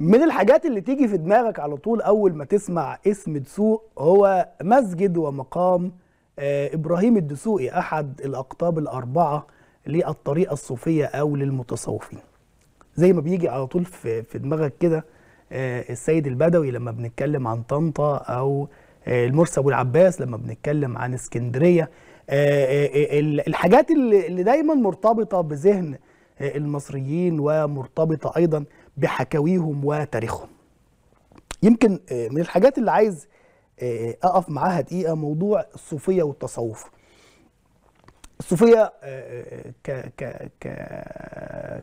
من الحاجات اللي تيجي في دماغك على طول اول ما تسمع اسم دسوق هو مسجد ومقام آه، ابراهيم الدسوقي احد الاقطاب الاربعه للطريقه الصوفيه او للمتصوفين زي ما بيجي على طول في, دماغك كده آه، السيد البدوي لما بنتكلم عن طنطا او آه، المرسى ابو العباس لما بنتكلم عن اسكندريه الحاجات اللي دايما مرتبطه بذهن المصريين ومرتبطه ايضا بحكاويهم وتاريخهم يمكن آه، من الحاجات اللي عايز آه، اقف معاها دقيقه موضوع الصوفيه والتصوف الصوفيه آه، ك ك ك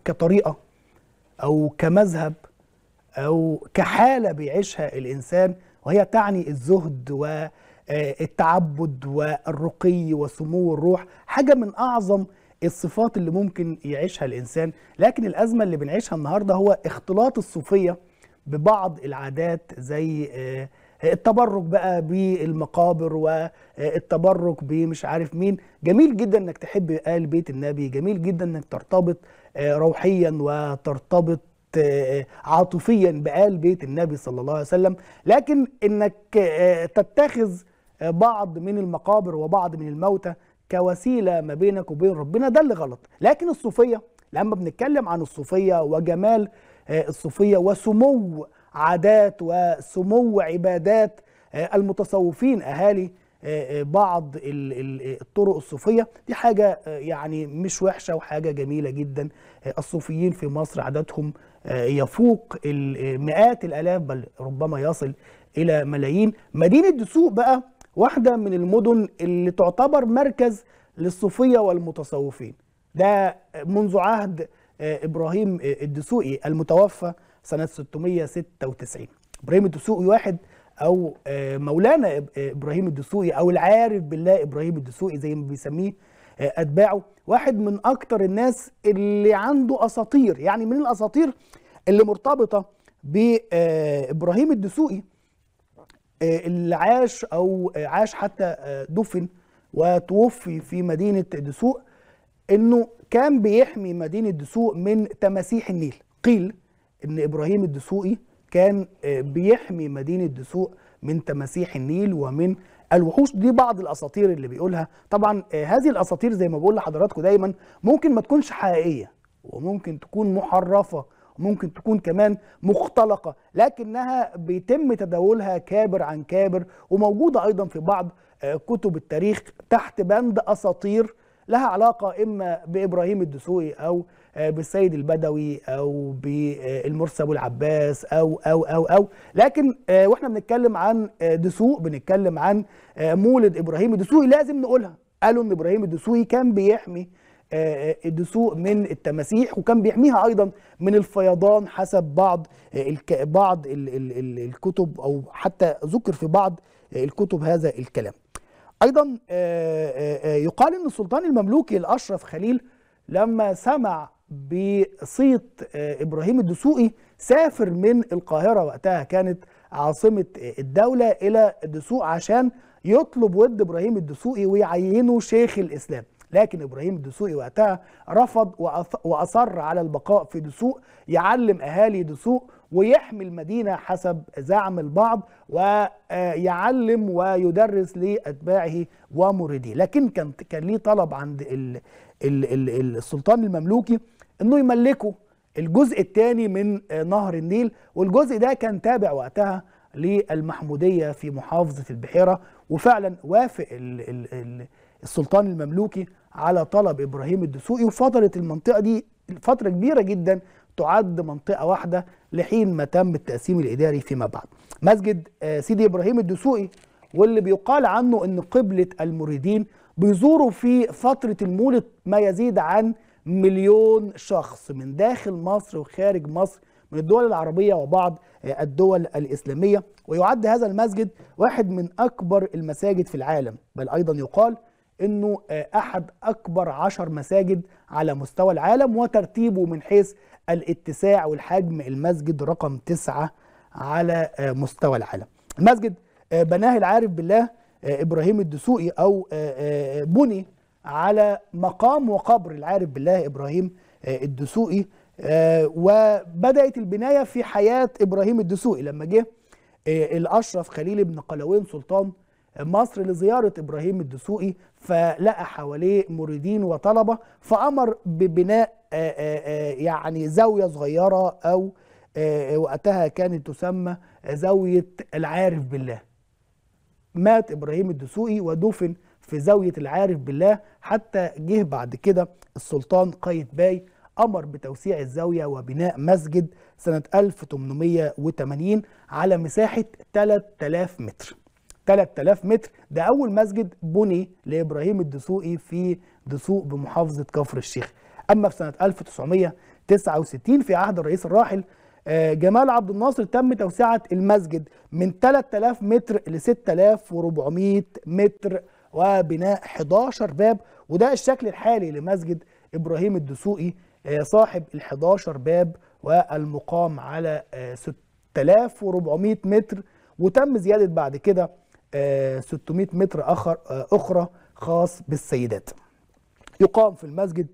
كطريقه او كمذهب او كحاله بيعيشها الانسان وهي تعني الزهد والتعبد والرقي وسمو الروح حاجه من اعظم الصفات اللي ممكن يعيشها الانسان لكن الازمه اللي بنعيشها النهارده هو اختلاط الصوفيه ببعض العادات زي آه، التبرك بقى بالمقابر والتبرك آه، بمش عارف مين جميل جدا انك تحب ال بيت النبي جميل جدا انك ترتبط آه، روحيا وترتبط عاطفيا بآل بيت النبي صلى الله عليه وسلم لكن انك تتخذ بعض من المقابر وبعض من الموتى كوسيله ما بينك وبين ربنا ده اللي غلط لكن الصوفيه لما بنتكلم عن الصوفيه وجمال آه، الصوفيه وسمو عادات وسمو عبادات آه، المتصوفين اهالي آه، بعض الطرق الصوفيه دي حاجه يعني مش وحشه وحاجه جميله جدا الصوفيين في مصر عددهم يفوق مئات الالاف بل ربما يصل الى ملايين مدينه دسوق بقى واحدة من المدن اللي تعتبر مركز للصوفية والمتصوفين ده منذ عهد آه، إبراهيم آه، الدسوقي المتوفى سنة 696 إبراهيم الدسوقي واحد أو آه، مولانا إبراهيم الدسوقي أو العارف بالله إبراهيم الدسوقي زي ما بيسميه أتباعه واحد من أكتر الناس اللي عنده أساطير يعني من الأساطير اللي مرتبطة بإبراهيم الدسوقي آه، اللي عاش او عاش حتى آه، دفن وتوفي في مدينه دسوق انه كان بيحمي مدينه دسوق من تماسيح النيل قيل ان ابراهيم الدسوقي كان آه، بيحمي مدينه دسوق من تماسيح النيل ومن الوحوش دي بعض الاساطير اللي بيقولها طبعا هذه الاساطير زي ما بقول لحضراتكم دايما ممكن ما تكونش حقيقيه وممكن تكون محرفه ممكن تكون كمان مختلقه لكنها بيتم تداولها كابر عن كابر وموجوده ايضا في بعض آه، كتب التاريخ تحت بند اساطير لها علاقه اما بابراهيم الدسوقي او آه، بالسيد البدوي او بالمرسي ابو العباس او او او او لكن آه، واحنا بنتكلم عن دسوق بنتكلم عن مولد ابراهيم الدسوقي لازم نقولها قالوا ان ابراهيم الدسوقي كان بيحمي آه، آه، دسوق من التماسيح وكان بيحميها ايضا من الفيضان حسب بعض آه، بعض الكتب او حتى ذكر في بعض الكتب هذا الكلام ايضا يقال ان السلطان المملوكي الاشرف خليل لما سمع بصيت ابراهيم الدسوقي سافر من القاهره وقتها كانت عاصمه الدوله الى الدسوق عشان يطلب ود ابراهيم الدسوقي ويعينه شيخ الاسلام لكن ابراهيم الدسوقي وقتها رفض واصر على البقاء في دسوق يعلم اهالي دسوق ويحمي المدينه حسب زعم البعض ويعلم آه، ويدرس لاتباعه ومريديه لكن كان كان ليه طلب عند السلطان المملوكي انه يملكه الجزء الثاني من آه، نهر النيل والجزء ده كان تابع وقتها للمحمودية في محافظة البحيرة وفعلا وافق السلطان المملوكي على طلب ابراهيم الدسوقي وفضلت المنطقه دي فتره كبيره جدا تعد منطقه واحده لحين ما تم التقسيم الاداري فيما بعد. مسجد آه، سيدي ابراهيم الدسوقي واللي بيقال عنه ان قبله المريدين بيزوروا في فتره المولد ما يزيد عن مليون شخص من داخل مصر وخارج مصر من الدول العربية وبعض آه، الدول الإسلامية ويعد هذا المسجد واحد من أكبر المساجد في العالم بل أيضا يقال انه آه، احد اكبر عشر مساجد على مستوى العالم وترتيبه من حيث الاتساع والحجم المسجد رقم تسعة على آه، مستوى العالم المسجد آه، بناه العارف بالله ابراهيم الدسوقي او بني على مقام وقبر العارف بالله ابراهيم الدسوقي وبدات البنايه في حياه ابراهيم الدسوقي لما جه الاشرف خليل بن قلاوين سلطان مصر لزيارة إبراهيم الدسوقي فلقى حواليه مريدين وطلبة فأمر ببناء آه، آه، آه، يعني زاوية صغيرة أو وقتها كانت تسمى زاوية العارف بالله مات إبراهيم الدسوقي ودفن في زاوية العارف بالله حتى جه بعد كده السلطان قايد باي أمر بتوسيع الزاوية وبناء مسجد سنة 1880 على مساحة 3000 متر 3000 متر ده أول مسجد بني لإبراهيم الدسوقي في دسوق بمحافظة كفر الشيخ أما في سنة 1969 في عهد الرئيس الراحل آه، جمال عبد الناصر تم توسعة المسجد من 3000 متر ل 6400 متر وبناء 11 باب وده الشكل الحالي لمسجد إبراهيم الدسوقي آه، صاحب ال 11 باب والمقام على 6400 آه، متر وتم زيادة بعد كده 600 متر آخر آه، أخرى خاص بالسيدات يقام في المسجد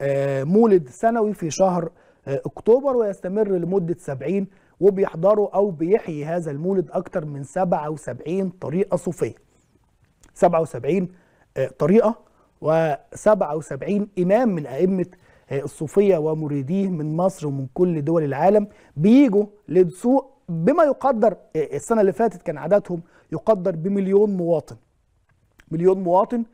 آه، مولد سنوي في شهر آه، أكتوبر ويستمر لمدة 70 وبيحضروا أو بيحيي هذا المولد أكثر من 77 طريقة صوفية 77 طريقة و77 إمام من أئمة الصوفية ومريديه من مصر ومن كل دول العالم بيجوا لدسوق بما يقدر السنة اللي فاتت كان عددهم يقدر بمليون مواطن مليون مواطن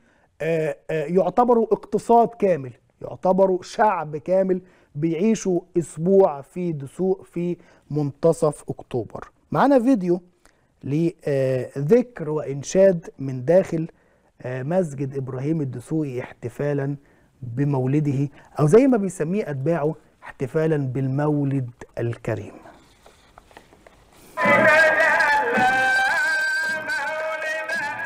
آه، آه، يعتبروا اقتصاد كامل يعتبروا شعب كامل بيعيشوا اسبوع في دسوق في منتصف اكتوبر معانا فيديو لذكر وانشاد من داخل آه، مسجد ابراهيم الدسوقي احتفالا بمولده او زي ما بيسميه اتباعه احتفالا بالمولد الكريم